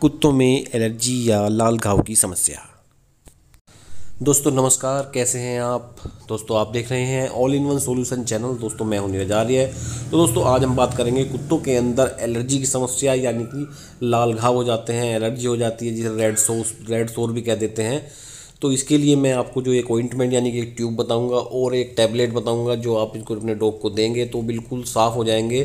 कुत्तों में एलर्जी या लाल घाव की समस्या दोस्तों नमस्कार कैसे हैं आप दोस्तों आप देख रहे हैं all in one solution channel दोस्तों मैं हूं नीरज आर्य है तो दोस्तों आज हम बात करेंगे कुत्तों के अंदर एलर्जी की समस्या यानी कि लाल घाव हो जाते हैं एलर्जी हो जाती है जिसे रेड सोस रेड सोर भी कह देते हैं तो इसके लिए मैं आपको जो एक ऑइंटमेंट यानी कि एक ट्यूब बताऊँगा और एक टैबलेट बताऊँगा जो आप इनको अपने डॉग को देंगे तो बिल्कुल साफ़ हो जाएंगे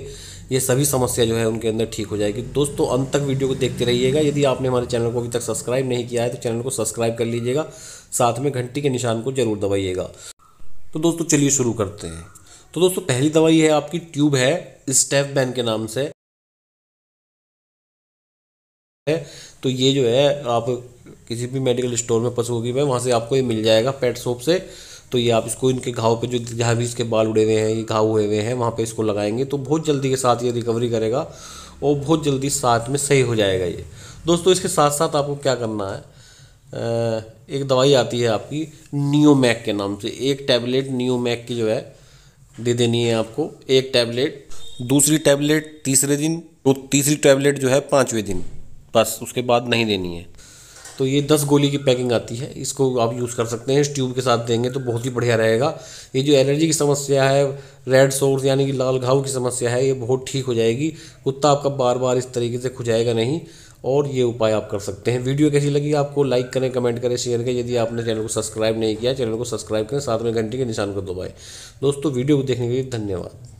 ये सभी समस्या जो है उनके अंदर ठीक हो जाएगी दोस्तों अंत तक वीडियो को देखते रहिएगा यदि आपने हमारे चैनल को अभी तक सब्सक्राइब नहीं किया है तो चैनल को सब्सक्राइब कर लीजिएगा साथ में घंटी के निशान को ज़रूर दबाइएगा तो दोस्तों चलिए शुरू करते हैं तो दोस्तों पहली दवाई है आपकी ट्यूब है स्टेफ बैन के नाम से है तो ये जो है आप किसी भी मेडिकल स्टोर में पशुओं की में वहाँ से आपको ये मिल जाएगा पेट शॉप से तो ये आप इसको इनके घाव पे जो जहाँ भी इसके बाल उड़े हुए हैं ये घाव हुए हुए हैं वहाँ पे इसको लगाएंगे तो बहुत जल्दी के साथ ये रिकवरी करेगा और बहुत जल्दी साथ में सही हो जाएगा ये दोस्तों इसके साथ साथ आपको क्या करना है एक दवाई आती है आपकी नियोमैक के नाम से एक टैबलेट नियोमैक की जो है दे देनी है आपको एक टैबलेट दूसरी टैबलेट तीसरे दिन तो तीसरी टैबलेट जो है पाँचवें दिन बस उसके बाद नहीं देनी है तो ये दस गोली की पैकिंग आती है इसको आप यूज़ कर सकते हैं इस ट्यूब के साथ देंगे तो बहुत ही बढ़िया रहेगा ये जो एलर्जी की समस्या है रेड सोर्स यानी कि लाल घाव की समस्या है ये बहुत ठीक हो जाएगी कुत्ता आपका बार बार इस तरीके से खुजाएगा नहीं और ये उपाय आप कर सकते हैं वीडियो कैसी लगी आपको लाइक करें कमेंट करें शेयर करें यदि आपने चैनल को सब्सक्राइब नहीं किया चैनल को सब्सक्राइब करें साथ में घंटे के निशान को दबाएँ दोस्तों वीडियो को देखने के लिए धन्यवाद